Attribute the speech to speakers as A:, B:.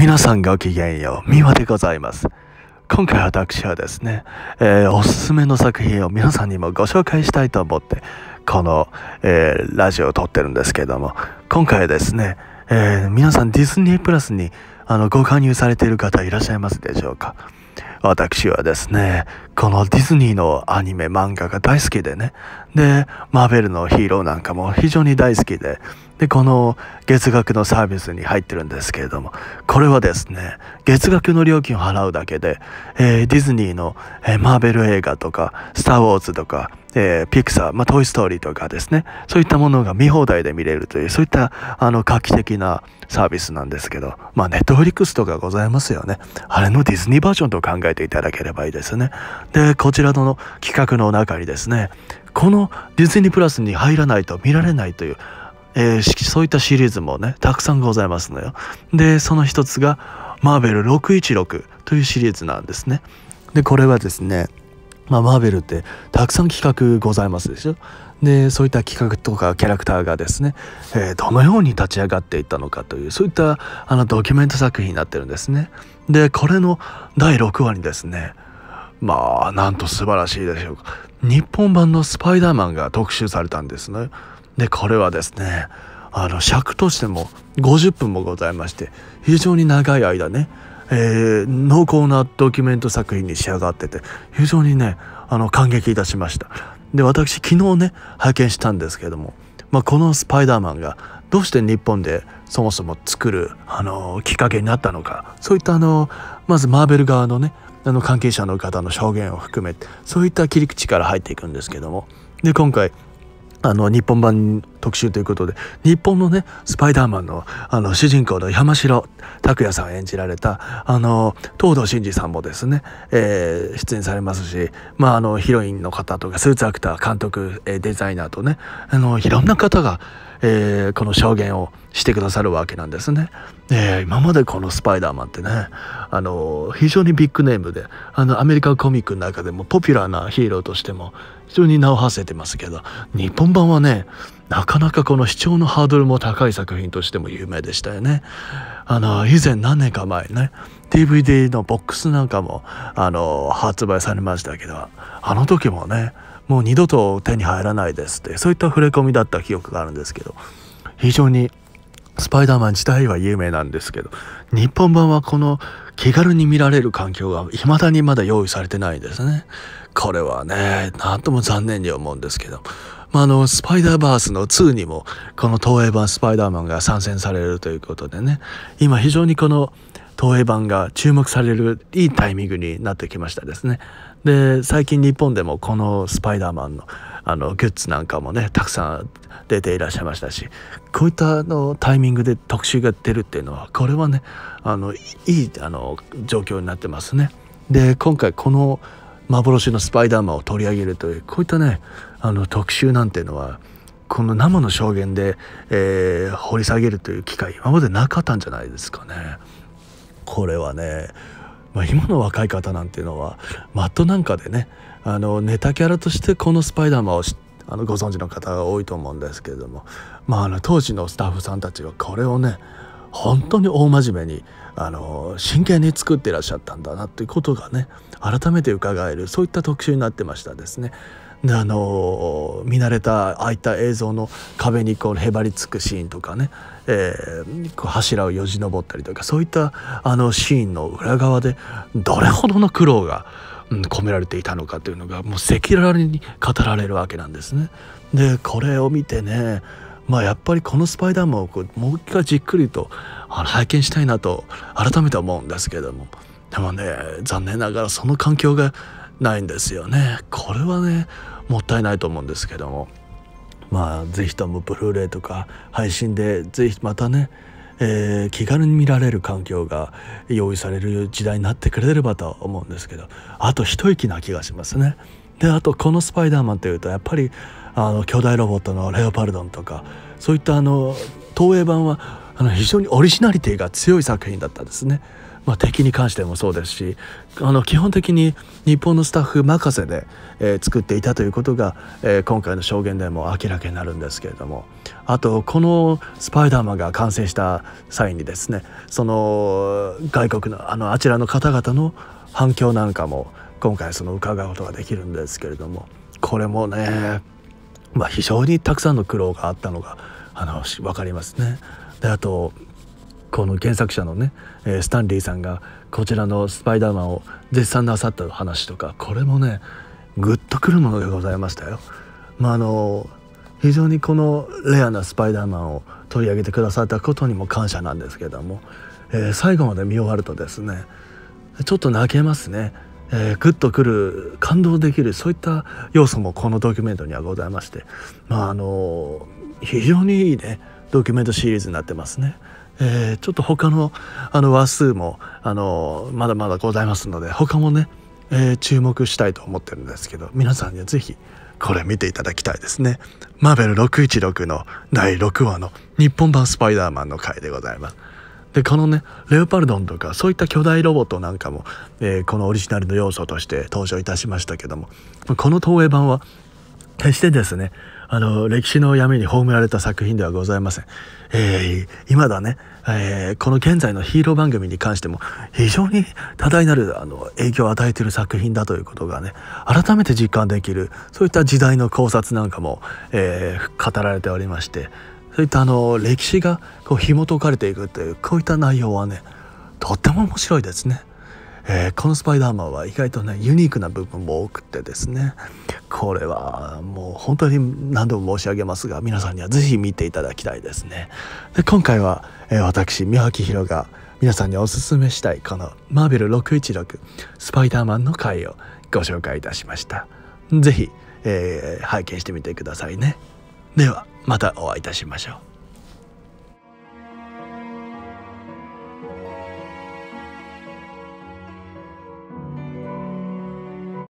A: 皆さんごきげんよう、みわでございます。今回私はですね、えー、おすすめの作品を皆さんにもご紹介したいと思って、この、えー、ラジオを撮ってるんですけども、今回ですね、えー、皆さんディズニープラスにあのご加入されている方いらっしゃいますでしょうか私はですね、このディズニーのアニメ漫画が大好きでね、で、マーベルのヒーローなんかも非常に大好きで、で、この月額のサービスに入ってるんですけれども、これはですね、月額の料金を払うだけで、えー、ディズニーの、えー、マーベル映画とか、スター・ウォーズとか、えー、ピクサー、まあ、トイ・ストーリーとかですね、そういったものが見放題で見れるという、そういったあの画期的なサービスなんですけど、まあ、ネットフリックスとかございますよね。あれのディズニーバージョンと考えていただければいいですね。で、こちらの企画の中にですね、このディズニープラスに入らないと見られないという、えー、そういったシリーズもねたくさんございますのよでその一つがマーベル616というシリーズなんですねでこれはですねまあ、マーベルってたくさん企画ございますでしょでそういった企画とかキャラクターがですね、えー、どのように立ち上がっていったのかというそういったあのドキュメント作品になってるんですねでこれの第6話にですねまあなんと素晴らしいでしょうか日本版の「スパイダーマン」が特集されたんですねでこれはですねあの尺としても50分もございまして非常に長い間ね、えー、濃厚なドキュメント作品に仕上がってて非常にねあの感激いたしましたで私昨日ね拝見したんですけども、まあ、この「スパイダーマン」がどうして日本でそもそも作る、あのきっかけになったのかそういったあのまずマーベル側のねあの関係者の方の証言を含めてそういった切り口から入っていくんですけどもで今回あの日本版特集ということで日本のねスパイダーマンのあの主人公の山城拓也さん演じられたあの東堂真二さんもですね、えー、出演されますし、まあ、あのヒロインの方とかスーツアクター監督、えー、デザイナーとねあのいろんな方がえー、この証言をしてくださるわけなんですね。えー、今までこのスパイダーマンってね、あの、非常にビッグネームで、あの、アメリカコミックの中でもポピュラーなヒーローとしても非常に名を馳せてますけど、日本版はね、なかなかこの視聴のハードルも高い作品としても有名でしたよね。あの、以前何年か前ね、DVD のボックスなんかも、あの、発売されましたけど、あの時もね、もう二度と手に入らないですってそういった触れ込みだった記憶があるんですけど非常にスパイダーマン自体は有名なんですけど日本版はこの気軽に見られる環境が未だにまだ用意されてないですねこれはね何とも残念に思うんですけど、まあ、あのスパイダーバースの2にもこの東映版スパイダーマンが参戦されるということでね今非常にこの東映版が注目されるいいタイミングになってきましたですね。で最近日本でもこのスパイダーマンのあのグッズなんかもねたくさん出ていらっしゃいましたしこういったあのタイミングで特集が出るっていうのはこれはねあのいいあの状況になってますね。で今回この幻のスパイダーマンを取り上げるというこういったねあの特集なんていうのはこの生の証言で、えー、掘り下げるという機会今までなかったんじゃないですかね。これはねまあ、今の若い方なんていうのはマットなんかでねあのネタキャラとしてこの「スパイダーマンを」をあのご存知の方が多いと思うんですけれども、まあ、あの当時のスタッフさんたちはこれをね本当に大真面目にあの真剣に作ってらっしゃったんだなということがね改めて伺えるそういった特集になってましたですね。あの見慣れたああいった映像の壁にこうへばりつくシーンとかね、えー、こう柱をよじ登ったりとかそういったあのシーンの裏側でどれほどの苦労が、うん、込められていたのかというのがもう赤裸々に語られるわけなんですね。でこれを見てねまあやっぱりこの「スパイダーマン」をこうもう一回じっくりと拝見したいなと改めて思うんですけどもでもね残念ながらその環境がないんですよね。これはねもったいないと思うんですけどもまあ是非ともブルーレイとか配信で是非またねえー、気軽に見られる環境が用意される時代になってくれればとは思うんですけどあと一息な気がしますね。であとこの「スパイダーマン」というとやっぱりあの巨大ロボットのレオパルドンとかそういったあの東映版はあの非常にオリジナリティが強い作品だったんですね。まあ、敵に関してもそうですしあの基本的に日本のスタッフ任せで、えー、作っていたということが、えー、今回の証言でも明らかになるんですけれどもあとこの「スパイダーマン」が完成した際にですねその外国のあのあちらの方々の反響なんかも今回その伺うことができるんですけれどもこれもね、まあ、非常にたくさんの苦労があったのがあの分かりますね。であとこの原作者のね、えスタンリーさんがこちらの「スパイダーマン」を絶賛なさった話とかこれもねグッとくるものでございましたよ。まあ、あの非常にこのレアな「スパイダーマン」を取り上げてくださったことにも感謝なんですけども、えー、最後まで見終わるとですねちょっと泣けますね。えー、グッとくる感動できるそういった要素もこのドキュメントにはございましてまああの非常にいいねドキュメントシリーズになってますね。えー、ちょっと他のあの話数もあのまだまだございますので他もね、えー、注目したいと思ってるんですけど皆さんには是非これ見ていただきたいですね。マーベル616の第6話の日本版スパイダーマンの回でございます。でこのねレオパルドンとかそういった巨大ロボットなんかも、えー、このオリジナルの要素として登場いたしましたけどもこの東映版は決してですねあの、歴史の闇に葬られた作品ではございません。えー、今だね、えー、この現在のヒーロー番組に関しても非常に多大なるあの影響を与えている作品だということがね、改めて実感できる、そういった時代の考察なんかも、えー、語られておりまして、そういったあの、歴史がこう紐解かれていくという、こういった内容はね、とっても面白いですね。えー、このスパイダーマンは意外とねユニークな部分も多くてですねこれはもう本当に何度も申し上げますが皆さんには是非見ていただきたいですねで今回は、えー、私宮脇宏が皆さんにおすすめしたいこのマーベル616スパイダーマンの回をご紹介いたしました是非、えー、拝見してみてくださいねではまたお会いいたしましょう